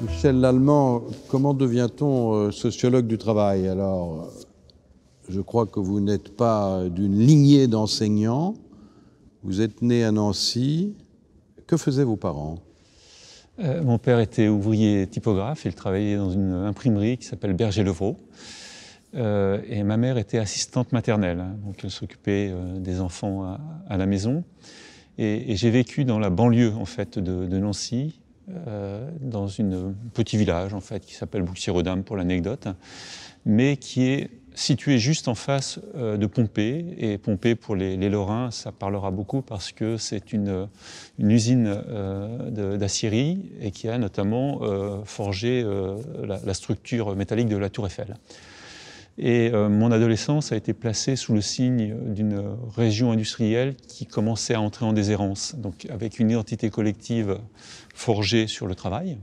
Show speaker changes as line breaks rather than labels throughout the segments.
Michel Lallemand, comment devient-on euh, sociologue du travail Alors, euh, je crois que vous n'êtes pas d'une lignée d'enseignants. Vous êtes né à Nancy. Que faisaient vos parents
euh, Mon père était ouvrier typographe. Il travaillait dans une imprimerie qui s'appelle Berger-Levrault. et ma mère était assistante maternelle. Hein. donc, elle s'occupait des enfants à, la maison. Et, j'ai vécu dans la banlieue, en fait, de Nancy, euh, dans un petit village en fait qui s'appelle Bouxirodam pour l'anecdote, mais qui est situé juste en face euh, de Pompée. Et Pompée, pour les, Lorrains, ça parlera beaucoup parce que c'est une, usine euh, d'acierie d'Assyrie et qui a notamment forgé la, structure métallique de la Tour Eiffel. Et euh, mon adolescence a été placée sous le signe euh, d'une euh, région industrielle qui commençait à entrer en déshérence, donc avec une identité collective forgée sur le travail,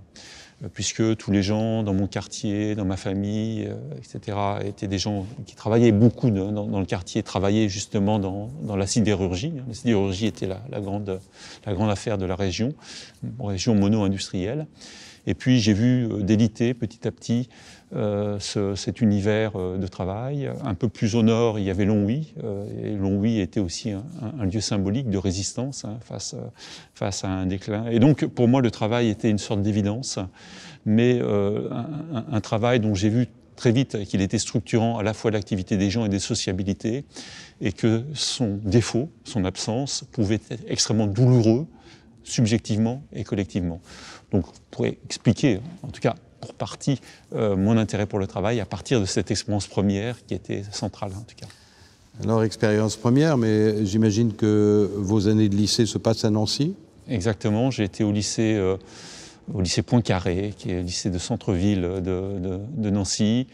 puisque tous les gens dans mon quartier, dans ma famille, etc., étaient des gens qui travaillaient beaucoup dans, dans, le quartier, travaillaient justement dans, dans la sidérurgie. La sidérurgie était la, la, grande, la grande affaire de la région, région mono-industrielle. Et puis j'ai vu euh, déliter petit à petit euh, ce, cet univers euh, de travail. Un peu plus au nord, il y avait Longwy. Euh, et Longwy était aussi un, un, lieu symbolique de résistance hein, face, face à un déclin. Et donc pour moi, le travail était une sorte d'évidence, mais un, un travail dont j'ai vu très vite qu'il était structurant à la fois l'activité des gens et des sociabilités, et que son défaut, son absence, pouvait être extrêmement douloureux, subjectivement et collectivement. Donc, je expliquer, en tout cas pour partie, euh, mon intérêt pour le travail à partir de cette expérience première qui était centrale, en tout cas.
Alors, expérience première, mais j'imagine que vos années de lycée se passent à Nancy
Exactement, j'ai été au lycée, euh, au lycée Poincaré, qui est le lycée de centre-ville de, de Nancy.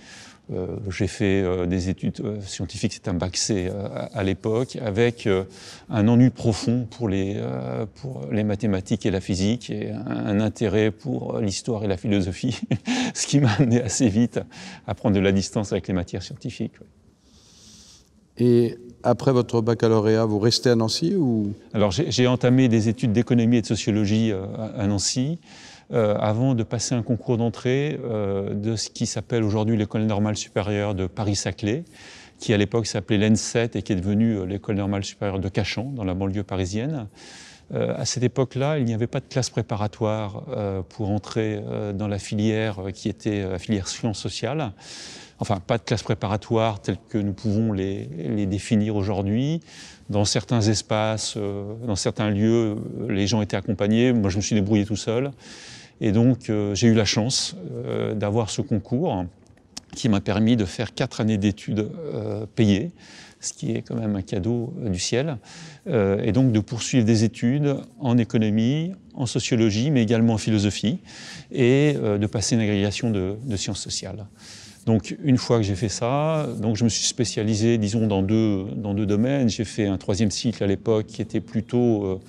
Euh, j'ai fait euh, des études euh, scientifiques, c'est un bac C à, l'époque, avec un ennui profond pour les, pour les mathématiques et la physique, et un, intérêt pour l'histoire et la philosophie, ce qui m'a amené assez vite à prendre de la distance avec les matières scientifiques.
Et après votre baccalauréat, vous restez à Nancy ou
Alors j'ai entamé des études d'économie et de sociologie à Nancy. Euh, avant de passer un concours d'entrée euh, de ce qui s'appelle aujourd'hui l'école normale supérieure de Paris-Saclay, qui à l'époque s'appelait l'ENSET et qui est devenue euh, l'école normale supérieure de Cachan, dans la banlieue parisienne. à cette époque-là, il n'y avait pas de classe préparatoire pour entrer dans la filière qui était la filière sciences sociales. Enfin, pas de classe préparatoire telle que nous pouvons les, les définir aujourd'hui. Dans certains espaces, dans certains lieux, les gens étaient accompagnés. Moi, je me suis débrouillé tout seul. Et donc euh, j'ai eu la chance euh, d'avoir ce concours qui m'a permis de faire quatre années d'études euh, payées, ce qui est quand même un cadeau du ciel, et donc de poursuivre des études en économie, en sociologie, mais également en philosophie, et de passer une agrégation de, de sciences sociales. Donc une fois que j'ai fait ça, donc je me suis spécialisé, disons, dans deux, dans deux domaines. J'ai fait un troisième cycle à l'époque qui était plutôt euh,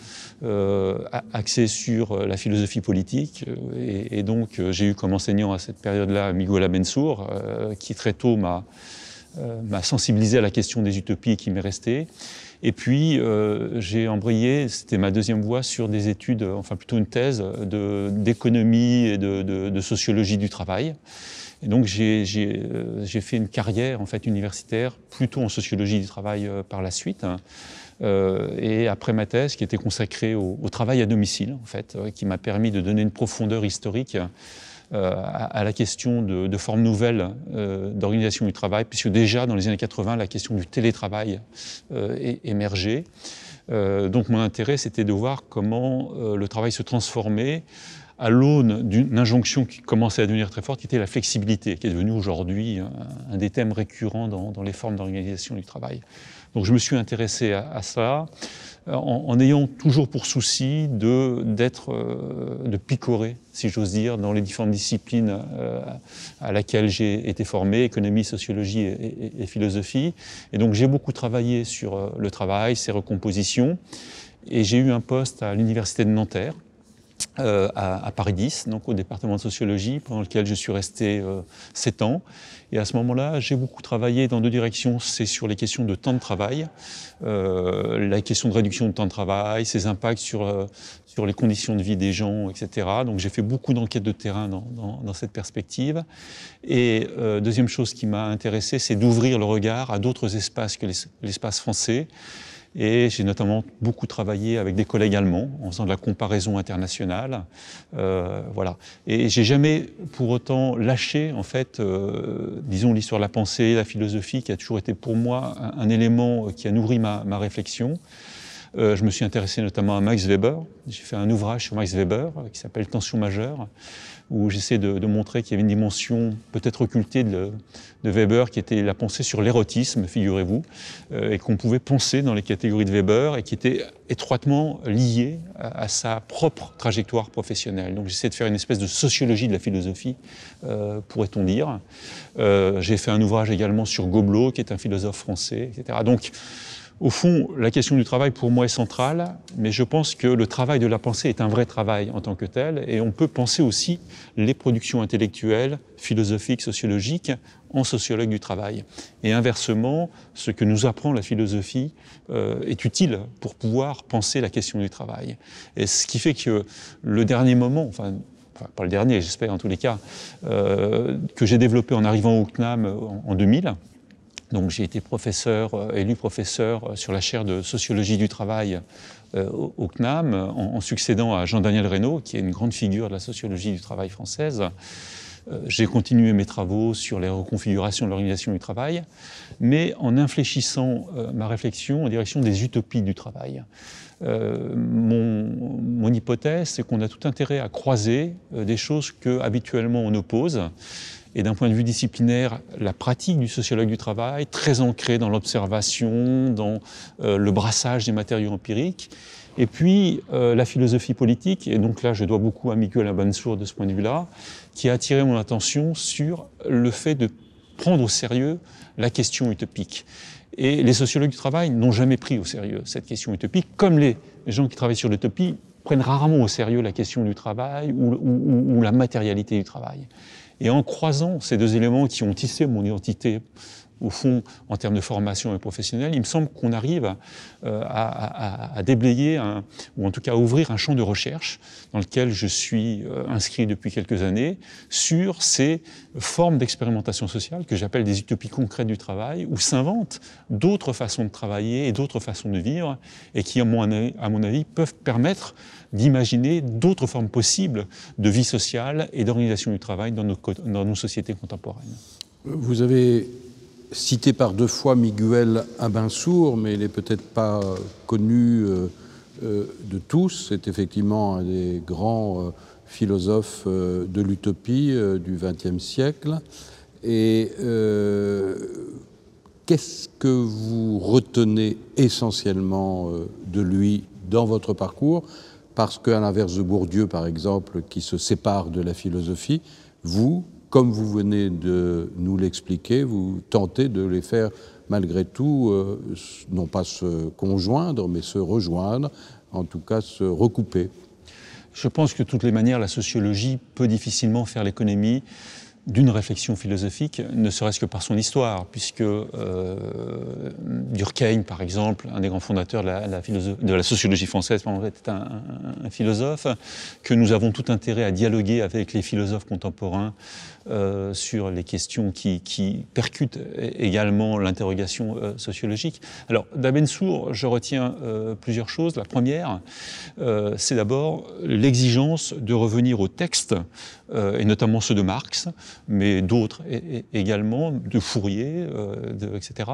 euh axé sur euh, la philosophie politique. Euh, et, donc j'ai eu comme enseignant à cette période-là Miguel Abensour, qui très tôt m'a m'a sensibilisé à la question des utopies qui m'est restée. Et puis, j'ai embrayé, c'était ma deuxième voie, sur des études, enfin plutôt une thèse d'économie et de, de, de, sociologie du travail donc euh, j'ai fait une carrière en fait universitaire, plutôt en sociologie du travail euh, par la suite. Hein. Euh, et après ma thèse, qui était consacrée au, travail à domicile, en fait, qui m'a permis de donner une profondeur historique à, la question de, formes nouvelles d'organisation du travail, puisque déjà dans les années 80, la question du télétravail euh, émergeait. donc mon intérêt, c'était de voir comment le travail se transformait à l'aune d'une injonction qui commençait à devenir très forte, qui était la flexibilité, qui est devenue aujourd'hui euh, un, des thèmes récurrents dans, les formes d'organisation du travail. Donc je me suis intéressé à, à ça, euh, en, ayant toujours pour souci de, d'être, euh, de picorer, si j'ose dire, dans les différentes disciplines à laquelle j'ai été formé, économie, sociologie et philosophie. Et donc j'ai beaucoup travaillé sur le travail, ses recompositions, et j'ai eu un poste à l'université de Nanterre, euh, à, à, Paris 10, donc au département de sociologie, pendant lequel je suis resté euh, 7 ans. Et à ce moment-là, j'ai beaucoup travaillé dans deux directions. C'est sur les questions de temps de travail, euh, la question de réduction de temps de travail, ses impacts sur, euh, sur les conditions de vie des gens, etc. Donc j'ai fait beaucoup d'enquêtes de terrain dans, dans, dans, cette perspective. Et euh, deuxième chose qui m'a intéressé, c'est d'ouvrir le regard à d'autres espaces que l'espace français. Et j'ai notamment beaucoup travaillé avec des collègues allemands en faisant de la comparaison internationale. Euh, voilà. Et j'ai jamais pour autant lâché, en fait, euh, disons, l'histoire de la pensée, la philosophie, qui a toujours été pour moi un, élément qui a nourri ma, ma réflexion. Euh, je me suis intéressé notamment à Max Weber. J'ai fait un ouvrage sur Max Weber euh, qui s'appelle Tension majeure, où j'essaie de, montrer qu'il y avait une dimension peut-être occultée de, Weber qui était la pensée sur l'érotisme, figurez-vous, euh, et qu'on pouvait penser dans les catégories de Weber et qui était étroitement liée à, sa propre trajectoire professionnelle. Donc j'essaie de faire une espèce de sociologie de la philosophie, pourrait-on dire. J'ai fait un ouvrage également sur Gobelot, qui est un philosophe français, etc. Donc, au fond, la question du travail pour moi est centrale, mais je pense que le travail de la pensée est un vrai travail en tant que tel, et on peut penser aussi les productions intellectuelles, philosophiques, sociologiques en sociologue du travail. Et inversement, ce que nous apprend la philosophie euh, est utile pour pouvoir penser la question du travail. Et ce qui fait que le dernier moment, enfin pas le dernier, j'espère en tous les cas, euh, que j'ai développé en arrivant au CNAM en 2000, donc j'ai été professeur, euh, élu professeur euh, sur la chaire de sociologie du travail euh, au CNAM, en, succédant à Jean-Daniel Reynaud, qui est une grande figure de la sociologie du travail française. J'ai continué mes travaux sur les reconfigurations de l'organisation du travail, mais en infléchissant ma réflexion en direction des utopies du travail. mon, hypothèse, c'est qu'on a tout intérêt à croiser des choses que habituellement on oppose et d'un point de vue disciplinaire, la pratique du sociologue du travail, très ancrée dans l'observation, dans euh, le brassage des matériaux empiriques. Et puis euh, la philosophie politique, et donc là je dois beaucoup à Miguel Abansour de ce point de vue-là, qui a attiré mon attention sur le fait de prendre au sérieux la question utopique. Et les sociologues du travail n'ont jamais pris au sérieux cette question utopique, comme les gens qui travaillent sur l'utopie prennent rarement au sérieux la question du travail ou la matérialité du travail. Et en croisant ces deux éléments qui ont tissé mon identité au fond, en termes de formation et professionnelle, il me semble qu'on arrive euh, à, à, déblayer, ou en tout cas à ouvrir un champ de recherche dans lequel je suis euh, inscrit depuis quelques années sur ces formes d'expérimentation sociale que j'appelle des utopies concrètes du travail, où s'inventent d'autres façons de travailler et d'autres façons de vivre, et qui, à mon avis, à mon avis peuvent permettre d'imaginer d'autres formes possibles de vie sociale et d'organisation du travail dans nos, dans nos sociétés contemporaines.
Vous avez cité par deux fois Miguel Abensour, mais il n'est peut-être pas euh, connu euh, euh, de tous. C'est effectivement un des grands philosophes de l'utopie du XXe siècle. Et qu'est-ce que vous retenez essentiellement de lui dans votre parcours Parce qu'à l'inverse de Bourdieu, par exemple, qui se sépare de la philosophie, vous, comme vous venez de nous l'expliquer, vous tentez de les faire malgré tout, euh, non pas se conjoindre, mais se rejoindre, en tout cas se recouper.
Je pense que de toutes les manières, la sociologie peut difficilement faire l'économie d'une réflexion philosophique, ne serait-ce que par son histoire, puisque euh, Durkheim, par exemple, un des grands fondateurs de la, sociologie française, en fait, est un, philosophe, que nous avons tout intérêt à dialoguer avec les philosophes contemporains euh, sur les questions qui, percutent également l'interrogation euh, sociologique. Alors, d'Abensour, je retiens plusieurs choses. La première, c'est d'abord l'exigence de revenir aux textes, et notamment ceux de Marx, mais d'autres également, de Fourier, euh, etc.,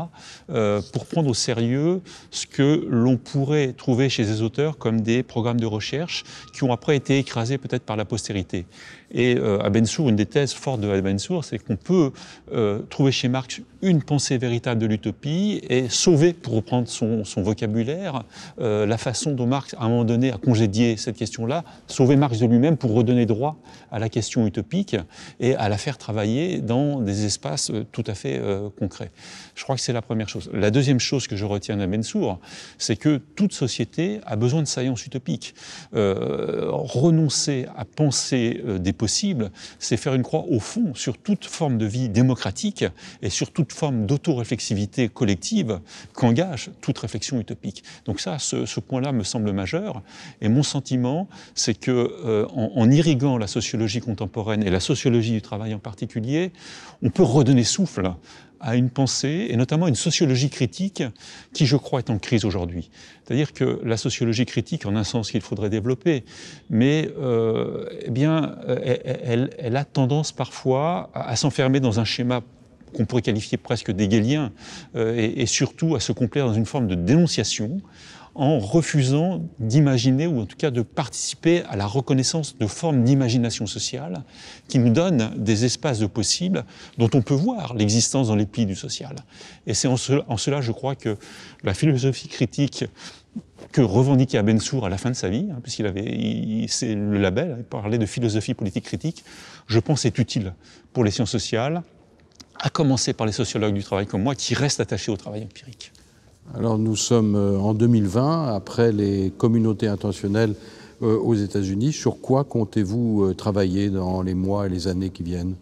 euh, pour prendre au sérieux ce que l'on pourrait trouver chez les auteurs comme des programmes de recherche qui ont après été écrasés peut-être par la postérité. Et euh, à Bensour, une des thèses fortes de Bensour, c'est qu'on peut euh, trouver chez Marx une pensée véritable de l'utopie et sauver, pour reprendre son, vocabulaire, euh, la façon dont Marx, à un moment donné, a congédié cette question-là, sauver Marx de lui-même pour redonner droit à la question utopique et à la faire travailler dans des espaces tout à fait concrets. Je crois que c'est la première chose. La deuxième chose que je retiens Bensour, c'est que toute société a besoin de science utopique. renoncer à penser des possible, c'est faire une croix au fond sur toute forme de vie démocratique et sur toute forme d'autoréflexivité collective qu'engage toute réflexion utopique. Donc ça, ce, point-là me semble majeur. Et mon sentiment, c'est que euh, en, irriguant la sociologie contemporaine et la sociologie du travail en particulier, on peut redonner souffle à une pensée, et notamment une sociologie critique, qui je crois est en crise aujourd'hui. C'est-à-dire que la sociologie critique, en un sens qu'il faudrait développer, mais euh, eh bien, euh, elle, a tendance parfois à, s'enfermer dans un schéma qu'on pourrait qualifier presque d'égalien euh, et, et, surtout à se complaire dans une forme de dénonciation, en refusant d'imaginer ou en tout cas de participer à la reconnaissance de formes d'imagination sociale qui nous donnent des espaces de possibles dont on peut voir l'existence dans les plis du social. Et c'est en, cela, je crois, que la philosophie critique que revendiquait Abensour à la fin de sa vie, hein, puisqu'il avait c'est le label, hein, il parlait de philosophie politique critique, je pense est utile pour les sciences sociales, à commencer par les sociologues du travail comme moi, qui restent attachés au travail empirique.
Alors nous sommes euh, en 2020, après les communautés intentionnelles euh, aux États-Unis. Sur quoi comptez-vous euh, travailler dans les mois et les années qui viennent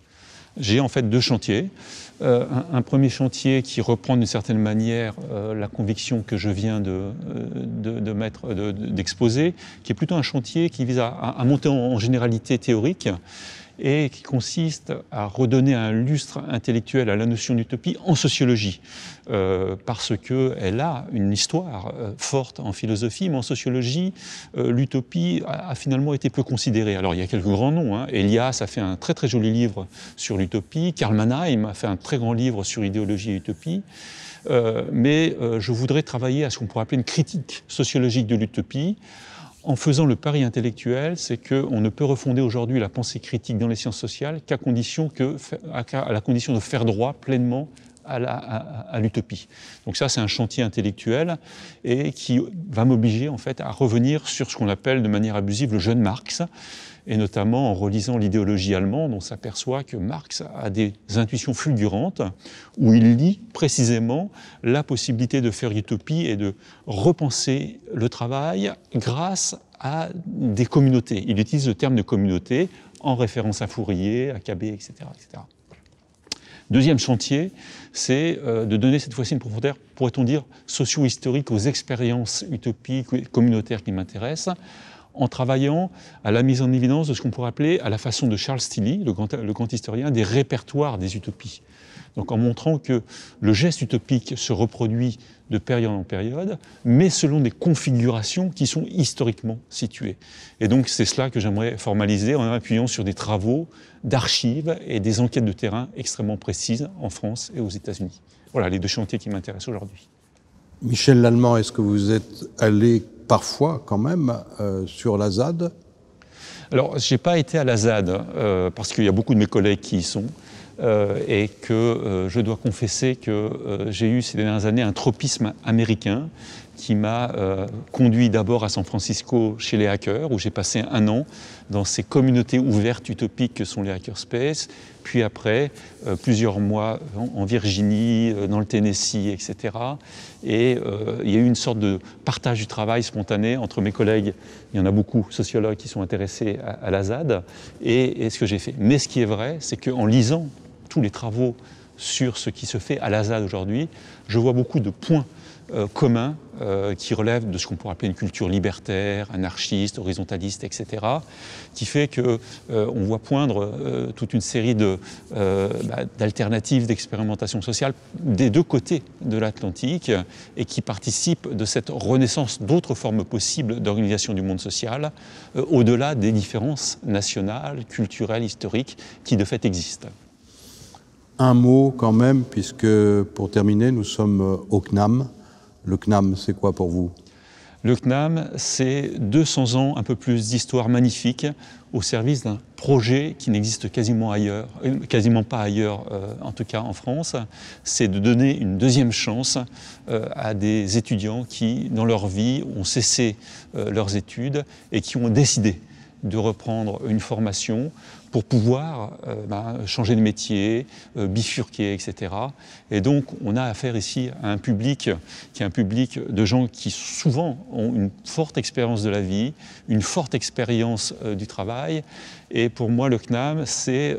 J'ai
en fait deux chantiers. un, premier chantier qui reprend d'une certaine manière la conviction que je viens de, d'exposer, qui est plutôt un chantier qui vise à, monter en généralité théorique et qui consiste à redonner un lustre intellectuel à la notion d'utopie en sociologie, euh, parce qu'elle a une histoire euh, forte en philosophie, mais en sociologie, euh, l'utopie a, finalement été peu considérée. Alors il y a quelques grands noms, hein. Elias a fait un très très joli livre sur l'utopie, Karl Mannheim a fait un très grand livre sur idéologie et utopie, mais je voudrais travailler à ce qu'on pourrait appeler une critique sociologique de l'utopie, en faisant le pari intellectuel, c'est qu'on ne peut refonder aujourd'hui la pensée critique dans les sciences sociales qu'à condition, à la condition de faire droit pleinement à l'utopie. Donc ça, c'est un chantier intellectuel et qui va m'obliger en fait à revenir sur ce qu'on appelle de manière abusive le jeune Marx, et notamment en relisant l'idéologie allemande, on s'aperçoit que Marx a des intuitions fulgurantes où il lit précisément la possibilité de faire utopie et de repenser le travail grâce à des communautés. Il utilise le terme de communauté en référence à Fourier, à Cabé, etc. etc. Deuxième chantier, c'est euh, de donner cette fois-ci une profondeur, pourrait-on dire, socio-historique aux expériences utopiques, communautaires qui m'intéressent, en travaillant à la mise en évidence de ce qu'on pourrait appeler, à la façon de Charles Tilly, le grand, le grand historien, des répertoires des utopies. Donc en montrant que le geste utopique se reproduit de période en période, mais selon des configurations qui sont historiquement situées. Et donc c'est cela que j'aimerais formaliser en appuyant sur des travaux d'archives et des enquêtes de terrain extrêmement précises en France et aux États-Unis. Voilà les deux chantiers qui m'intéressent aujourd'hui.
Michel Lallemand, est-ce que vous êtes allé parfois quand même euh, sur la ZAD
Alors, je n'ai pas été à la ZAD, euh, parce qu'il y a beaucoup de mes collègues qui y sont, euh, et que je dois confesser que j'ai eu ces dernières années un tropisme américain qui m'a euh, conduit d'abord à San Francisco chez les hackers, où j'ai passé un an dans ces communautés ouvertes utopiques que sont les hackerspaces, puis après euh, plusieurs mois en, Virginie, euh, dans le Tennessee, etc. Et il y a eu une sorte de partage du travail spontané entre mes collègues, il y en a beaucoup, sociologues qui sont intéressés à, l'Azad. et, ce que j'ai fait. Mais ce qui est vrai, c'est qu'en lisant tous les travaux sur ce qui se fait à l'Azad aujourd'hui, je vois beaucoup de points euh, commun euh, qui relève de ce qu'on pourrait appeler une culture libertaire, anarchiste, horizontaliste, etc., qui fait que euh, on voit poindre toute une série bah, d'alternatives d'expérimentation sociale des deux côtés de l'Atlantique et qui participent de cette renaissance d'autres formes possibles d'organisation du monde social au-delà des différences nationales, culturelles, historiques qui de fait existent.
Un mot quand même, puisque pour terminer, nous sommes au CNAM, le CNAM, c'est quoi pour vous le CNAM, c'est 200 ans, un peu plus d'histoire
magnifique au service d'un projet qui n'existe quasiment ailleurs, euh, quasiment pas ailleurs, euh, en tout cas en France. C'est de donner une deuxième chance euh, à des étudiants qui, dans leur vie, ont cessé leurs études et qui ont décidé de reprendre une formation pour pouvoir euh, ben, changer de métier, euh, bifurquer, etc. Et donc, on a affaire ici à un public qui est un public de gens qui souvent ont une forte expérience de la vie, une forte expérience euh, du travail. Et pour moi, le CNAM, c'est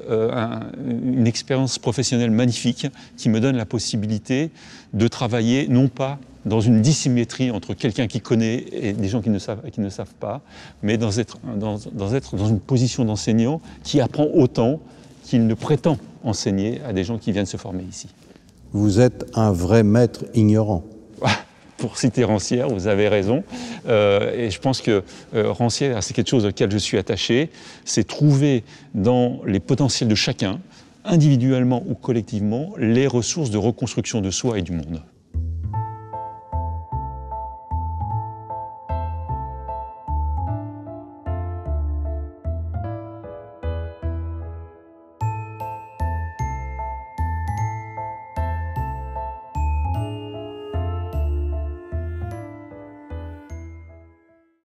une expérience professionnelle magnifique qui me donne la possibilité de travailler non pas dans une dissymétrie entre quelqu'un qui connaît et des gens qui ne savent, qui ne savent pas, mais dans être dans, être dans une position d'enseignant qui apprend autant qu'il ne prétend enseigner à des gens qui viennent se former ici.
Vous êtes un vrai maître ignorant.
Ah, pour citer Rancière, vous avez raison. Euh, et je pense que euh, Rancière, c'est quelque chose auquel je suis attaché. C'est trouver dans les potentiels de chacun, individuellement ou collectivement, les ressources de reconstruction de soi et du monde.